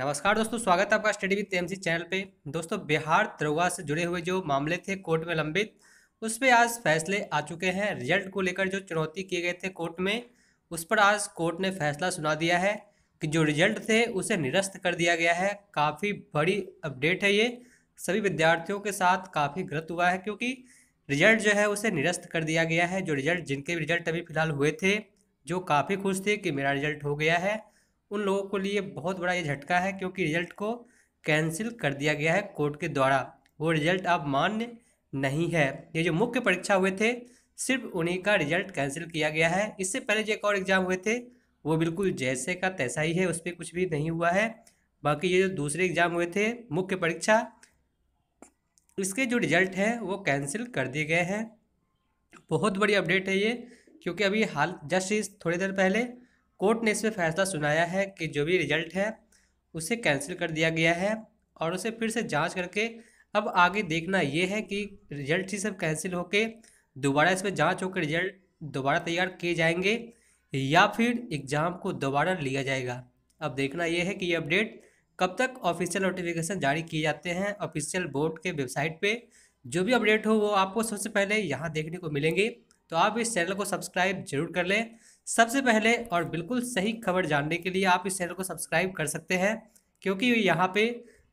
नमस्कार दोस्तों स्वागत है आपका स्टडी विद एमसी चैनल पे दोस्तों बिहार दरोगा से जुड़े हुए जो मामले थे कोर्ट में लंबित उस पर आज फैसले आ चुके हैं रिजल्ट को लेकर जो चुनौती किए गए थे कोर्ट में उस पर आज कोर्ट ने फैसला सुना दिया है कि जो रिजल्ट थे उसे निरस्त कर दिया गया है काफ़ी बड़ी अपडेट है ये सभी विद्यार्थियों के साथ काफ़ी गलत हुआ है क्योंकि रिजल्ट जो है उसे निरस्त कर दिया गया है जो रिजल्ट जिनके रिजल्ट अभी फ़िलहाल हुए थे जो काफ़ी खुश थे कि मेरा रिजल्ट हो गया है उन लोगों को लिए बहुत बड़ा ये झटका है क्योंकि रिजल्ट को कैंसिल कर दिया गया है कोर्ट के द्वारा वो रिजल्ट अब मान्य नहीं है ये जो मुख्य परीक्षा हुए थे सिर्फ उन्हीं का रिजल्ट कैंसिल किया गया है इससे पहले जो एक और एग्ज़ाम हुए थे वो बिल्कुल जैसे का तैसा ही है उस पर कुछ भी नहीं हुआ है बाकी ये जो दूसरे एग्ज़ाम हुए थे मुख्य परीक्षा इसके जो रिजल्ट हैं वो कैंसिल कर दिए गए हैं बहुत बड़ी अपडेट है ये क्योंकि अभी हाल जस्ट इस थोड़ी देर पहले कोर्ट ने इसमें फैसला सुनाया है कि जो भी रिजल्ट है उसे कैंसिल कर दिया गया है और उसे फिर से जांच करके अब आगे देखना ये है कि रिजल्ट ही सब कैंसिल होकर दोबारा इसमें जांच होकर रिजल्ट दोबारा तैयार किए जाएंगे या फिर एग्ज़ाम को दोबारा लिया जाएगा अब देखना यह है कि ये अपडेट कब तक ऑफिशियल नोटिफिकेशन जारी किए जाते हैं ऑफिशियल बोर्ड के वेबसाइट पे जो भी अपडेट हो वो आपको सबसे पहले यहाँ देखने को मिलेंगे तो आप इस चैनल को सब्सक्राइब जरूर कर लें सबसे पहले और बिल्कुल सही खबर जानने के लिए आप इस चैनल को सब्सक्राइब कर सकते हैं क्योंकि यहाँ पे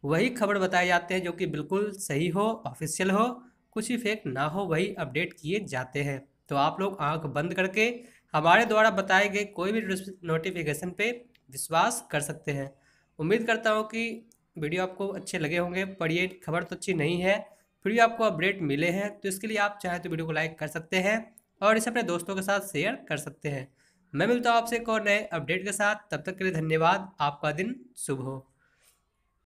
वही खबर बताए जाते हैं जो कि बिल्कुल सही हो ऑफिशियल हो कुछ ही फेक ना हो वही अपडेट किए जाते हैं तो आप लोग आंख बंद करके हमारे द्वारा बताए गए कोई भी नोटिफिकेशन पे विश्वास कर सकते हैं उम्मीद करता हूँ कि वीडियो आपको अच्छे लगे होंगे पर ये खबर तो अच्छी नहीं है फिर भी आपको अपडेट मिले हैं तो इसके लिए आप चाहें तो वीडियो को लाइक कर सकते हैं और इसे अपने दोस्तों के साथ शेयर कर सकते हैं मैं मिलता हूँ आपसे एक और नए अपडेट के साथ तब तक के लिए धन्यवाद आपका दिन शुभ हो